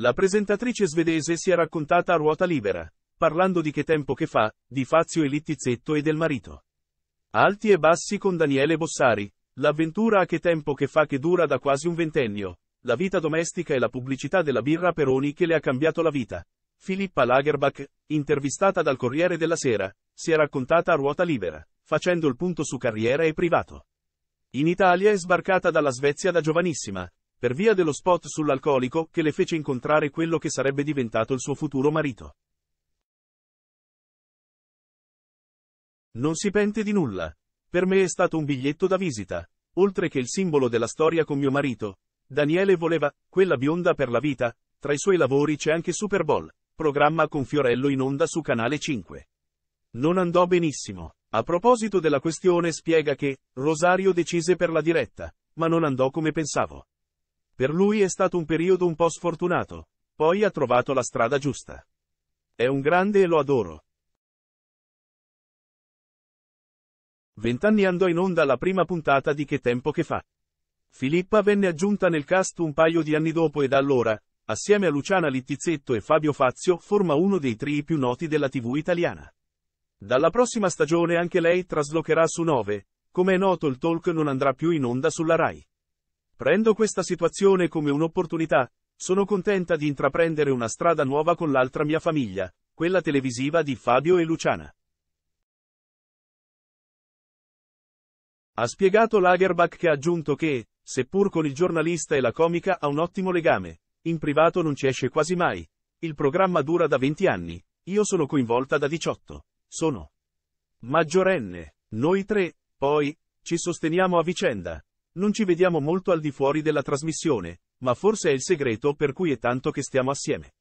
La presentatrice svedese si è raccontata a ruota libera, parlando di Che tempo che fa, di Fazio e Littizzetto e del marito. Alti e bassi con Daniele Bossari, l'avventura a Che tempo che fa che dura da quasi un ventennio, la vita domestica e la pubblicità della birra Peroni che le ha cambiato la vita. Filippa Lagerbach, intervistata dal Corriere della Sera, si è raccontata a ruota libera, facendo il punto su carriera e privato. In Italia è sbarcata dalla Svezia da giovanissima, per via dello spot sull'alcolico che le fece incontrare quello che sarebbe diventato il suo futuro marito. Non si pente di nulla. Per me è stato un biglietto da visita, oltre che il simbolo della storia con mio marito. Daniele voleva quella bionda per la vita, tra i suoi lavori c'è anche Super Bowl, programma con Fiorello in onda su Canale 5. Non andò benissimo. A proposito della questione spiega che Rosario decise per la diretta, ma non andò come pensavo. Per lui è stato un periodo un po' sfortunato, poi ha trovato la strada giusta. È un grande e lo adoro. Vent'anni andò in onda la prima puntata di Che tempo che fa. Filippa venne aggiunta nel cast un paio di anni dopo e da allora, assieme a Luciana Littizzetto e Fabio Fazio, forma uno dei tri più noti della TV italiana. Dalla prossima stagione anche lei traslocherà su 9, come è noto il talk non andrà più in onda sulla RAI. Prendo questa situazione come un'opportunità. Sono contenta di intraprendere una strada nuova con l'altra mia famiglia, quella televisiva di Fabio e Luciana. Ha spiegato Lagerbach che ha aggiunto che, seppur con il giornalista e la comica ha un ottimo legame, in privato non ci esce quasi mai. Il programma dura da 20 anni, io sono coinvolta da 18. Sono maggiorenne, noi tre, poi, ci sosteniamo a vicenda. Non ci vediamo molto al di fuori della trasmissione, ma forse è il segreto per cui è tanto che stiamo assieme.